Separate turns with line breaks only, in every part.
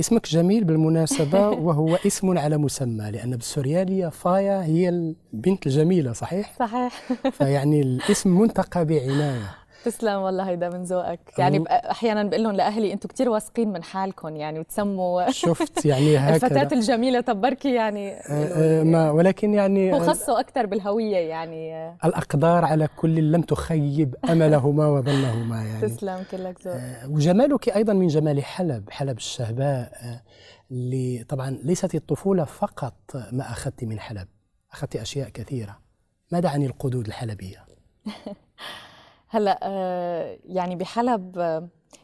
اسمك جميل بالمناسبة وهو اسم على مسمى لأن بالسوريالية فايا هي البنت الجميلة صحيح؟ صحيح فيعني الاسم منتقى بعناية
تسلم والله هيدا من ذوقك يعني احيانا بقول لهم لاهلي انتم كثير واثقين من حالكم يعني وتسموا شفت يعني هكذا الفتاه الجميله طب بركي يعني أه،
أه، ما ولكن يعني هو
اكثر بالهويه يعني
الاقدار على كل لم تخيب املهما وظنهما يعني
تسلم كلك ذوق أه،
وجمالك ايضا من جمال حلب حلب الشهباء اللي طبعا ليست الطفوله فقط ما اخذت من حلب اخذت اشياء كثيره ماذا عن القدود الحلبيه
هلا آه، يعني بحلب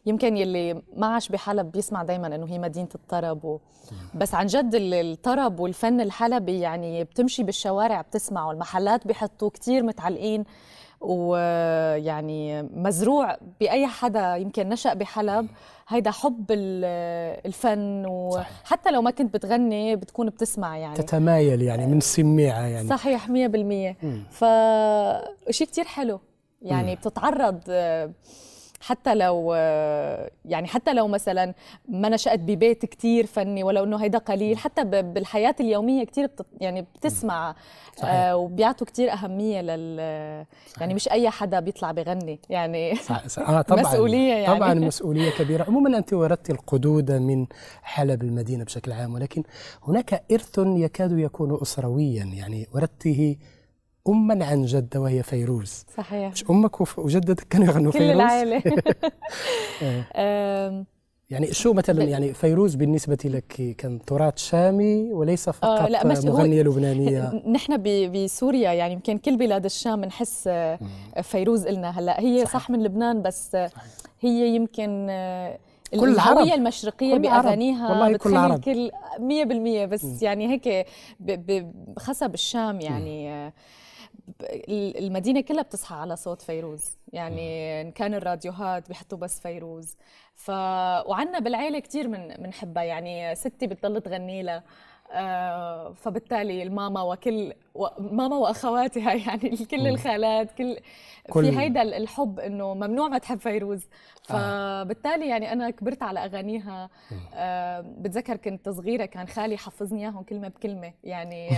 يمكن يلي ما عاش بحلب بيسمع دائما انه هي مدينه الطرب و... بس عن جد الطرب والفن الحلبي يعني بتمشي بالشوارع بتسمعه المحلات بيحطوه كثير متعلقين ويعني مزروع باي حدا يمكن نشا بحلب هيدا حب الفن وحتى لو ما كنت بتغني بتكون بتسمع يعني
تتمايل يعني من السماعه آه. يعني صحيح
100% فشيء كثير حلو يعني بتتعرض آه، حتى لو آه، يعني حتى لو مثلا ما نشأت ببيت كتير فني ولو انه هيدا قليل حتى بالحياه اليوميه كتير بتط... يعني بتسمع آه وبيعطوا كتير اهميه لل صحيح. يعني مش اي حدا بيطلع بغني يعني صح صح. آه طبعا مسؤوليه يعني طبعا مسؤوليه
كبيره عموما انت وردت القدود من حلب المدينه بشكل عام ولكن هناك ارث يكاد يكون اسرويا يعني وردته أما عن جدة وهي فيروز صحيح مش أمك وجدتك كانوا يغنوا كل فيروز كل العائلة آه. يعني شو مثلا يعني فيروز بالنسبة لك كان تراث شامي وليس آه، فقط آه لا مش مغنية لبنانية
نحن بسوريا يعني يمكن كل بلاد الشام بنحس آه، فيروز إلنا هلا هي صح, صح من لبنان بس هي يمكن كل الهوية المشرقية بأغانيها والله كل العرب كل 100% بس م. يعني هيك بحسب الشام يعني م. المدينه كلها بتصحى على صوت فيروز يعني ان كان الراديوهات بيحطوا بس فيروز ف وعندنا بالعيله كثير من بنحبها يعني ستي بتضل تغني لها آه، فبالتالي الماما وكل و... ماما واخواتها يعني كل الخالات كل, كل... في هيدا الحب انه ممنوع ما تحب فيروز آه. فبالتالي يعني انا كبرت على اغانيها آه، بتذكر كنت صغيره كان خالي حفظني اياهم كلمه بكلمه يعني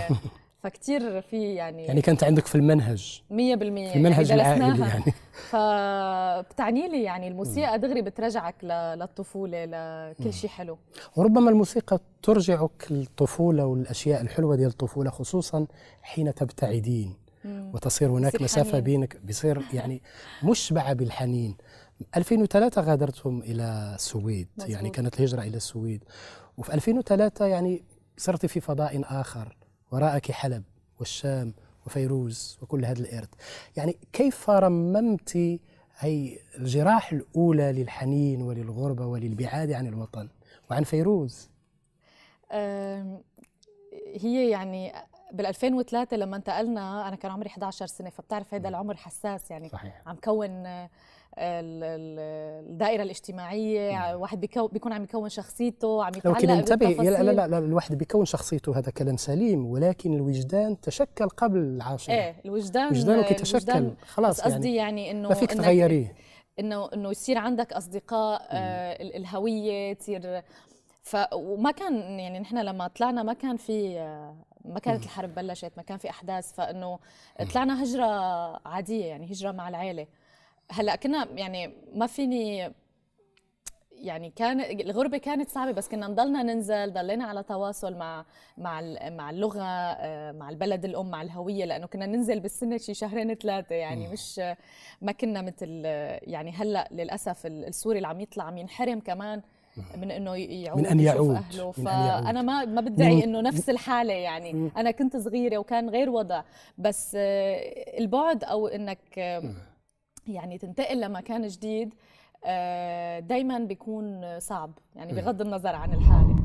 فكتير في يعني يعني كانت عندك
في المنهج 100% في المنهج يعني العائلي يعني
فبتعني لي يعني الموسيقى دغري بترجعك للطفوله لكل شيء حلو
وربما الموسيقى ترجعك للطفوله والاشياء الحلوه ديال الطفوله خصوصا حين تبتعدين وتصير هناك مسافه بينك بصير يعني مشبعه بالحنين 2003 غادرتم الى السويد مزبوط. يعني كانت الهجره الى السويد وفي 2003 يعني صرت في فضاء اخر وراءك حلب والشام وفيروز وكل هذا الإرث يعني كيف رممت هي الجراح الأولى للحنين وللغربة وللبعاد عن الوطن وعن فيروز
هي يعني بال2003 لما انتقلنا انا كان عمري 11 سنه فبتعرف هذا العمر حساس يعني صحيح. عم كون آه، الدائره الاجتماعيه واحد بيكو بيكون عم يكون شخصيته عم يتعلق لكن انتبه لا, لا لا
لا الواحد بيكون شخصيته هذا كلام سليم ولكن الوجدان تشكل قبل العاشره ايه
الوجدان وجدانك يتشكل آه، خلاص يعني قصدي يعني انه ما فيك تغيريه انه انه يصير عندك اصدقاء آه الهويه تصير ف وما كان يعني نحن لما طلعنا ما كان في آه، ما كانت الحرب بلشت ما كان في احداث فانه طلعنا هجره عاديه يعني هجره مع العيله هلا كنا يعني ما فيني يعني كان الغربة كانت صعبة بس كنا نضلنا ننزل ضلينا على تواصل مع مع مع اللغة آه، مع البلد الأم مع الهوية لأنه كنا ننزل بالسنة شي شهرين ثلاثة يعني مش ما كنا مثل يعني هلا للأسف السوري اللي عم يطلع عم ينحرم كمان نعم. من انه يعود من ان يعود اهله فانا ما ما بدعي انه نفس الحاله يعني انا كنت صغيره وكان غير وضع بس آه، البعد او انك آه، نعم. يعني تنتقل لمكان جديد آه، دائما بيكون صعب يعني نعم. بغض النظر عن الحاله